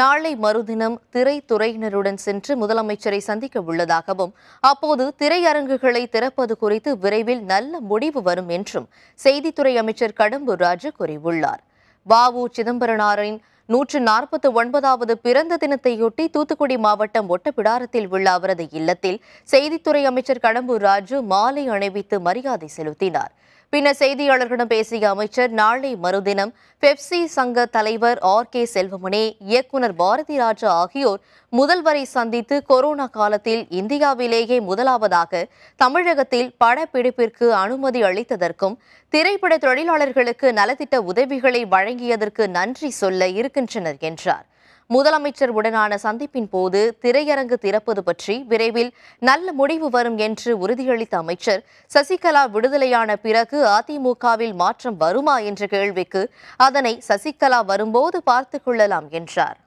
நாளை மறுதினம் திரைத்துறையினருடன் சென்று முதலமைச்சரை சந்திக்க உள்ளதாகவும் அப்போது திரையரங்குகளை திறப்பது குறித்து விரைவில் நல்ல முடிவு வரும் என்றும் செய்தித்துறை அமைச்சர் கடம்பூர் ராஜு கூறியுள்ளார் வவு சிதம்பரனாரின் நூற்று நாற்பத்தி ஒன்பதாவது பிறந்த தினத்தையொட்டி தூத்துக்குடி மாவட்டம் ஒட்டப்பிடாரத்தில் உள்ள அவரது இல்லத்தில் செய்தித்துறை அமைச்சர் கடம்பூர் ராஜு மாலை அணிவித்து மரியாதை செலுத்தினார் பின்னர் செய்தியாளர்களிடம் பேசிய அமைச்சர் நாளை மறுதினம் பெப்சி சங்க தலைவர் ஆர் கே செல்வமணி இயக்குநர் பாரதி ராஜா ஆகியோர் முதல்வரை சந்தித்து கொரோனா காலத்தில் இந்தியாவிலேயே முதலாவதாக தமிழகத்தில் படப்பிடிப்பிற்கு அனுமதி அளித்ததற்கும் திரைப்பட தொழிலாளர்களுக்கு நலத்திட்ட உதவிகளை வழங்கியதற்கு நன்றி சொல்ல இருக்கின்றனர் என்றார் முதலமைச்சர் உடனான சந்திப்பின் போது திரையரங்கு திறப்பது பற்றி விரைவில் நல்ல முடிவு வரும் என்று உறுதியளித்த அமைச்சர் சசிகலா விடுதலையான பிறகு அதிமுகவில் மாற்றம் வருமா என்ற கேள்விக்கு அதனை சசிகலா வரும்போது பார்த்துக் கொள்ளலாம் என்றார்